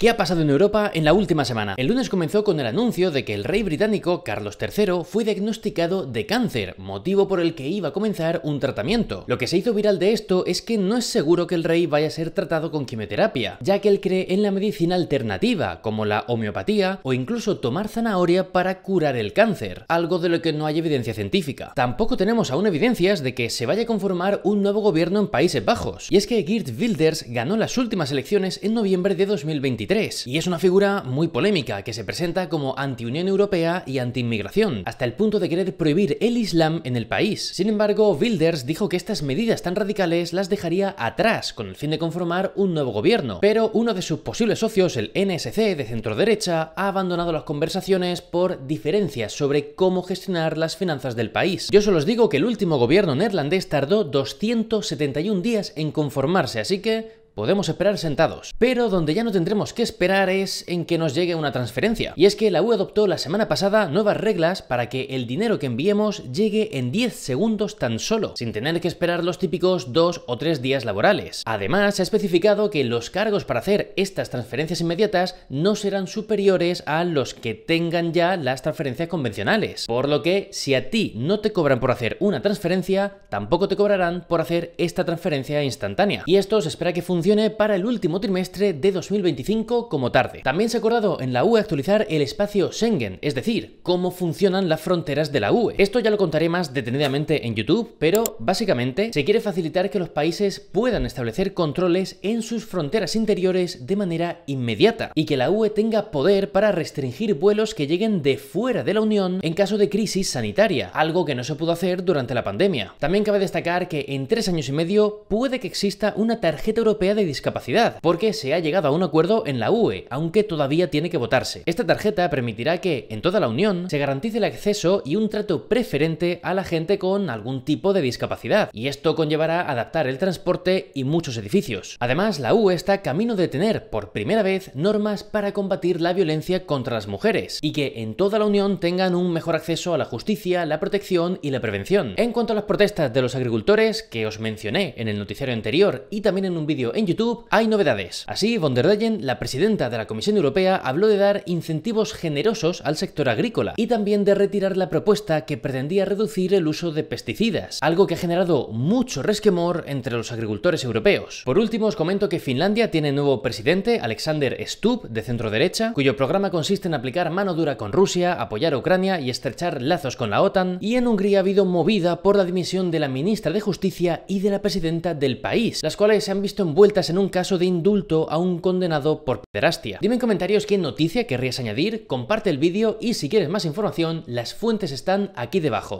¿Qué ha pasado en Europa en la última semana? El lunes comenzó con el anuncio de que el rey británico Carlos III fue diagnosticado de cáncer, motivo por el que iba a comenzar un tratamiento. Lo que se hizo viral de esto es que no es seguro que el rey vaya a ser tratado con quimioterapia, ya que él cree en la medicina alternativa, como la homeopatía o incluso tomar zanahoria para curar el cáncer, algo de lo que no hay evidencia científica. Tampoco tenemos aún evidencias de que se vaya a conformar un nuevo gobierno en Países Bajos, y es que Geert Wilders ganó las últimas elecciones en noviembre de 2023 y es una figura muy polémica que se presenta como anti-Unión Europea y anti-inmigración, hasta el punto de querer prohibir el Islam en el país. Sin embargo, Wilders dijo que estas medidas tan radicales las dejaría atrás con el fin de conformar un nuevo gobierno, pero uno de sus posibles socios, el NSC de centro derecha, ha abandonado las conversaciones por diferencias sobre cómo gestionar las finanzas del país. Yo solo os digo que el último gobierno neerlandés tardó 271 días en conformarse, así que podemos esperar sentados. Pero donde ya no tendremos que esperar es en que nos llegue una transferencia. Y es que la U adoptó la semana pasada nuevas reglas para que el dinero que enviemos llegue en 10 segundos tan solo, sin tener que esperar los típicos 2 o 3 días laborales. Además, se ha especificado que los cargos para hacer estas transferencias inmediatas no serán superiores a los que tengan ya las transferencias convencionales. Por lo que, si a ti no te cobran por hacer una transferencia, tampoco te cobrarán por hacer esta transferencia instantánea. Y esto se espera que funcione funcione para el último trimestre de 2025 como tarde. También se ha acordado en la UE actualizar el espacio Schengen, es decir, cómo funcionan las fronteras de la UE. Esto ya lo contaré más detenidamente en YouTube, pero básicamente se quiere facilitar que los países puedan establecer controles en sus fronteras interiores de manera inmediata y que la UE tenga poder para restringir vuelos que lleguen de fuera de la Unión en caso de crisis sanitaria, algo que no se pudo hacer durante la pandemia. También cabe destacar que en tres años y medio puede que exista una tarjeta europea de Discapacidad, porque se ha llegado a un acuerdo en la UE, aunque todavía tiene que votarse. Esta tarjeta permitirá que, en toda la Unión, se garantice el acceso y un trato preferente a la gente con algún tipo de discapacidad, y esto conllevará adaptar el transporte y muchos edificios. Además, la UE está camino de tener, por primera vez, normas para combatir la violencia contra las mujeres, y que en toda la Unión tengan un mejor acceso a la justicia, la protección y la prevención. En cuanto a las protestas de los agricultores, que os mencioné en el noticiario anterior y también en un vídeo en YouTube hay novedades. Así, von der Leyen, la presidenta de la Comisión Europea, habló de dar incentivos generosos al sector agrícola y también de retirar la propuesta que pretendía reducir el uso de pesticidas, algo que ha generado mucho resquemor entre los agricultores europeos. Por último, os comento que Finlandia tiene nuevo presidente, Alexander Stubb, de centro derecha, cuyo programa consiste en aplicar mano dura con Rusia, apoyar a Ucrania y estrechar lazos con la OTAN, y en Hungría ha habido movida por la dimisión de la ministra de Justicia y de la presidenta del país, las cuales se han visto envueltas en un caso de indulto a un condenado por pederastia. Dime en comentarios qué noticia querrías añadir, comparte el vídeo y si quieres más información, las fuentes están aquí debajo.